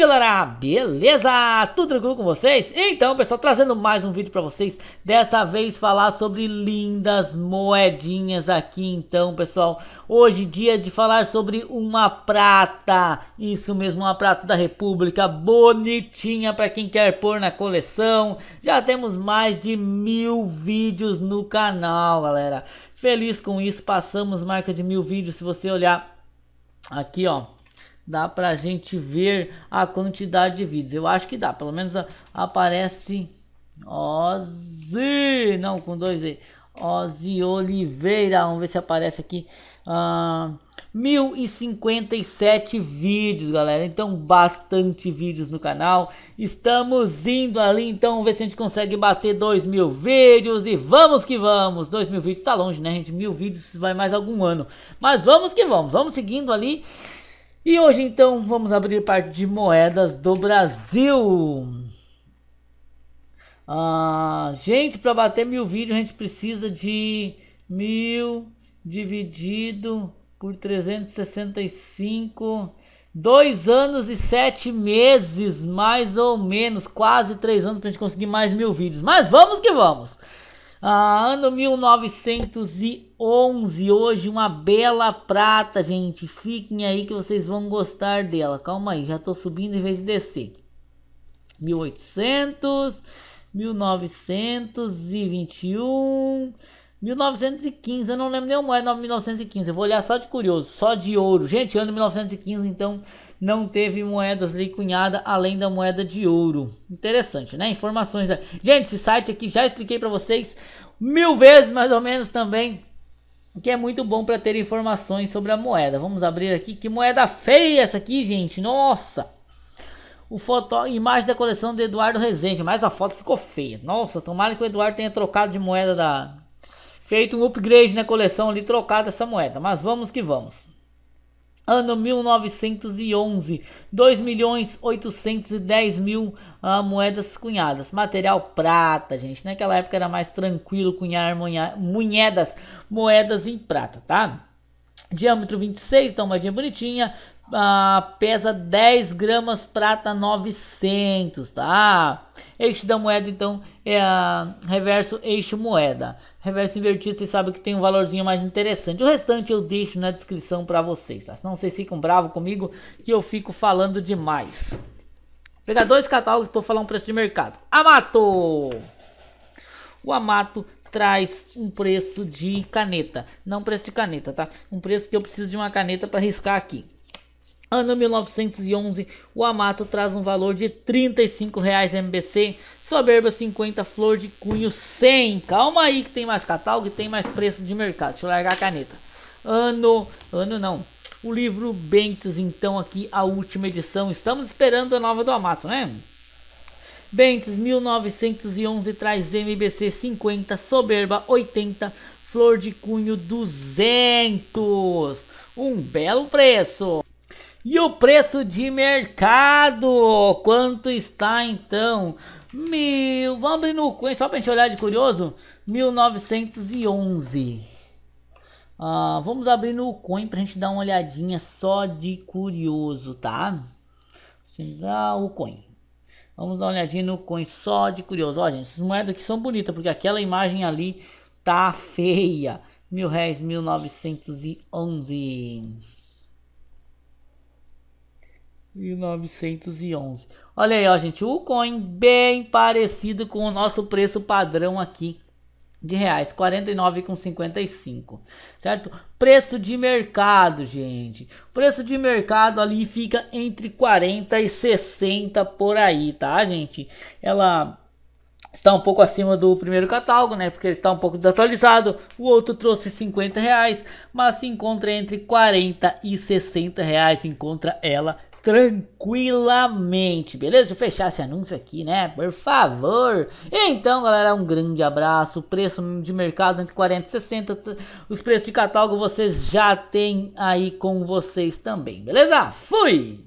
aí galera, beleza? Tudo tranquilo com vocês? Então pessoal, trazendo mais um vídeo pra vocês Dessa vez falar sobre lindas moedinhas aqui então pessoal Hoje dia de falar sobre uma prata Isso mesmo, uma prata da república Bonitinha pra quem quer pôr na coleção Já temos mais de mil vídeos no canal galera Feliz com isso, passamos marca de mil vídeos Se você olhar aqui ó dá pra gente ver a quantidade de vídeos. Eu acho que dá, pelo menos aparece Ozzy, não, com dois E. Ozzy Oliveira, vamos ver se aparece aqui. Ah, 1057 vídeos, galera. Então, bastante vídeos no canal. Estamos indo ali, então, vamos ver se a gente consegue bater 2000 mil vídeos. E vamos que vamos! 2000 mil vídeos tá longe, né, gente? Mil vídeos vai mais algum ano. Mas vamos que vamos, vamos seguindo ali. E hoje então vamos abrir parte de moedas do Brasil. Ah, gente, para bater mil vídeos a gente precisa de mil dividido por 365, dois anos e sete meses, mais ou menos, quase três anos para a gente conseguir mais mil vídeos. Mas vamos que vamos! Ah, ano 1911, hoje uma bela prata, gente. Fiquem aí que vocês vão gostar dela. Calma aí, já tô subindo em vez de descer. 1800, 1921, 1915, eu não lembro nem o moeda 1915, eu vou olhar só de curioso, só de ouro. Gente, ano 1915, então não teve moedas ali cunhada além da moeda de ouro. Interessante, né? Informações. Da... Gente, esse site aqui já expliquei para vocês mil vezes mais ou menos também, que é muito bom para ter informações sobre a moeda. Vamos abrir aqui, que moeda feia essa aqui, gente. Nossa! o foto, imagem da coleção de Eduardo Rezende, mas a foto ficou feia. Nossa, tomara que o Eduardo tenha trocado de moeda da feito um upgrade na coleção ali, trocado essa moeda. Mas vamos que vamos. Ano 1911, 2 milhões 810 mil ah, moedas cunhadas. Material prata, gente. Naquela época era mais tranquilo cunhar moedas, moedas em prata, tá? Diâmetro 26, dá uma dia bonitinha ah, pesa 10 gramas prata 900, tá? Eixo da moeda, então, é a reverso eixo moeda. Reverso invertido, você sabe que tem um valorzinho mais interessante. O restante eu deixo na descrição para vocês, tá? sei se ficam bravos comigo que eu fico falando demais. Vou pegar dois catálogos para falar um preço de mercado. Amato! O Amato traz um preço de caneta. Não preço de caneta, tá? Um preço que eu preciso de uma caneta para riscar aqui. Ano 1911, o Amato traz um valor de R$ 35 reais MBC, Soberba 50, Flor de Cunho 100. Calma aí que tem mais catálogo e tem mais preço de mercado. Deixa eu largar a caneta. Ano, ano não. O livro Bentes, então aqui a última edição. Estamos esperando a nova do Amato, né? Bentes 1911 traz MBC 50, Soberba 80, Flor de Cunho 200. Um belo preço. E o preço de mercado, quanto está então? Mil, vamos abrir no Coin só para a gente olhar de curioso. 1911. Ah, vamos abrir no Coin para a gente dar uma olhadinha só de curioso, tá? Assim, dar o Coin. Vamos dar uma olhadinha no Coin só de curioso. Olha, essas moedas aqui são bonitas porque aquela imagem ali tá feia. Mil réis, 1911. 1911. Olha aí, ó, gente, o coin bem parecido com o nosso preço padrão aqui de reais, 49,55, certo? Preço de mercado, gente. Preço de mercado ali fica entre 40 e 60 por aí, tá, gente? Ela está um pouco acima do primeiro catálogo, né? Porque ele está um pouco desatualizado. O outro trouxe 50 reais, mas se encontra entre 40 e 60 reais. Encontra ela tranquilamente, beleza? Deixa eu fechar esse anúncio aqui, né? Por favor. Então, galera, um grande abraço. Preço de mercado entre 40 e 60. Os preços de catálogo vocês já têm aí com vocês também, beleza? Fui!